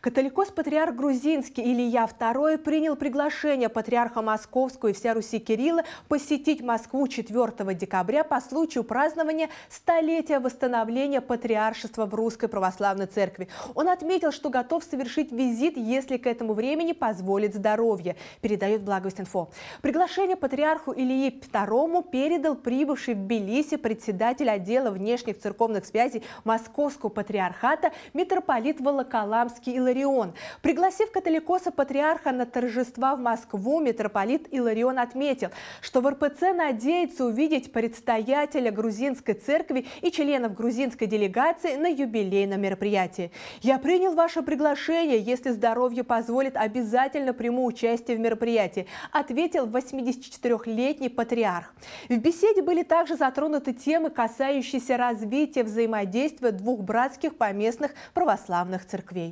Католикос-патриарх Грузинский Илья II принял приглашение патриарха Московского и вся Руси Кирилла посетить Москву 4 декабря по случаю празднования столетия восстановления патриаршества в Русской Православной Церкви. Он отметил, что готов совершить визит, если к этому времени позволит здоровье, передает Благость Инфо. Приглашение патриарху Ильи II передал прибывший в Тбилиси председатель отдела внешних церковных связей Московского патриархата митрополит Волоколамский Илай Иларион. Пригласив католикоса патриарха на торжества в Москву, митрополит Иларион отметил, что в РПЦ надеется увидеть предстоятеля грузинской церкви и членов грузинской делегации на юбилейном мероприятии. «Я принял ваше приглашение. Если здоровье позволит, обязательно приму участие в мероприятии», ответил 84-летний патриарх. В беседе были также затронуты темы, касающиеся развития взаимодействия двух братских поместных православных церквей.